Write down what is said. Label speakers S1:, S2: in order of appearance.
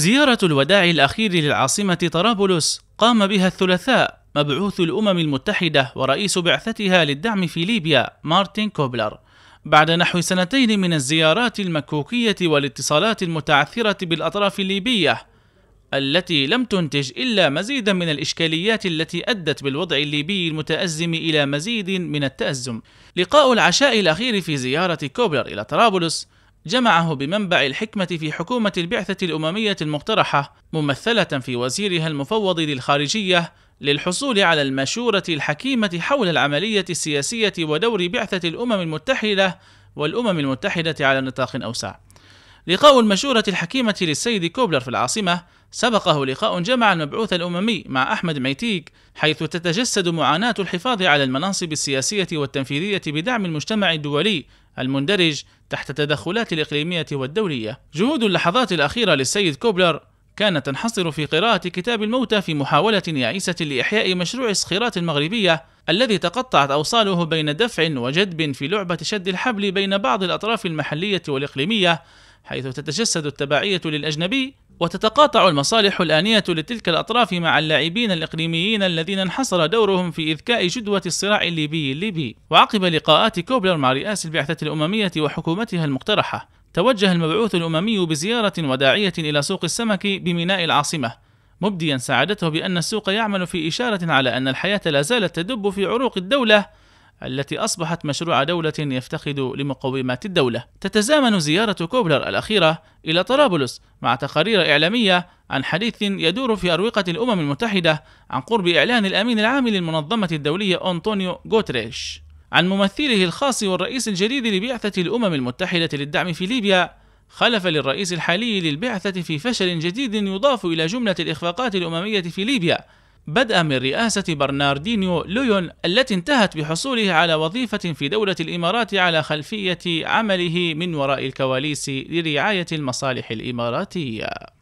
S1: زيارة الوداع الأخير للعاصمة طرابلس قام بها الثلاثاء مبعوث الأمم المتحدة ورئيس بعثتها للدعم في ليبيا مارتن كوبلر بعد نحو سنتين من الزيارات المكوكية والاتصالات المتعثرة بالأطراف الليبية التي لم تنتج إلا مزيدا من الإشكاليات التي أدت بالوضع الليبي المتأزم إلى مزيد من التأزم لقاء العشاء الأخير في زيارة كوبلر إلى طرابلس جمعه بمنبع الحكمة في حكومة البعثة الأممية المقترحة ممثلة في وزيرها المفوض للخارجية للحصول على المشورة الحكيمة حول العملية السياسية ودور بعثة الأمم المتحدة والأمم المتحدة على نطاق أوسع لقاء المشورة الحكيمة للسيد كوبلر في العاصمة سبقه لقاء جمع المبعوث الأممي مع أحمد ميتيك حيث تتجسد معاناة الحفاظ على المناصب السياسية والتنفيذية بدعم المجتمع الدولي المندرج تحت التدخلات الإقليمية والدولية جهود اللحظات الأخيرة للسيد كوبلر كانت تنحصر في قراءة كتاب الموتى في محاولة يائسة لإحياء مشروع الصخيرات المغربية الذي تقطعت أوصاله بين دفع وجدب في لعبة شد الحبل بين بعض الأطراف المحلية والإقليمية حيث تتجسد التبعية للأجنبي وتتقاطع المصالح الآنية لتلك الأطراف مع اللاعبين الإقليميين الذين انحصر دورهم في إذكاء جدوة الصراع الليبي الليبي وعقب لقاءات كوبلر مع رئاس البعثة الأممية وحكومتها المقترحة توجه المبعوث الأممي بزيارة وداعية إلى سوق السمك بميناء العاصمة مبديا سعادته بأن السوق يعمل في إشارة على أن الحياة لا زالت تدب في عروق الدولة التي أصبحت مشروع دولة يفتقد لمقومات الدولة. تتزامن زيارة كوبلر الأخيرة إلى طرابلس مع تقارير إعلامية عن حديث يدور في أروقة الأمم المتحدة عن قرب إعلان الأمين العام للمنظمة الدولية أنطونيو غوتريش عن ممثله الخاص والرئيس الجديد لبعثة الأمم المتحدة للدعم في ليبيا خلف للرئيس الحالي للبعثة في فشل جديد يضاف إلى جملة الإخفاقات الأممية في ليبيا بدءا من رئاسة برناردينيو ليون التي انتهت بحصوله على وظيفة في دولة الإمارات على خلفية عمله من وراء الكواليس لرعاية المصالح الإماراتية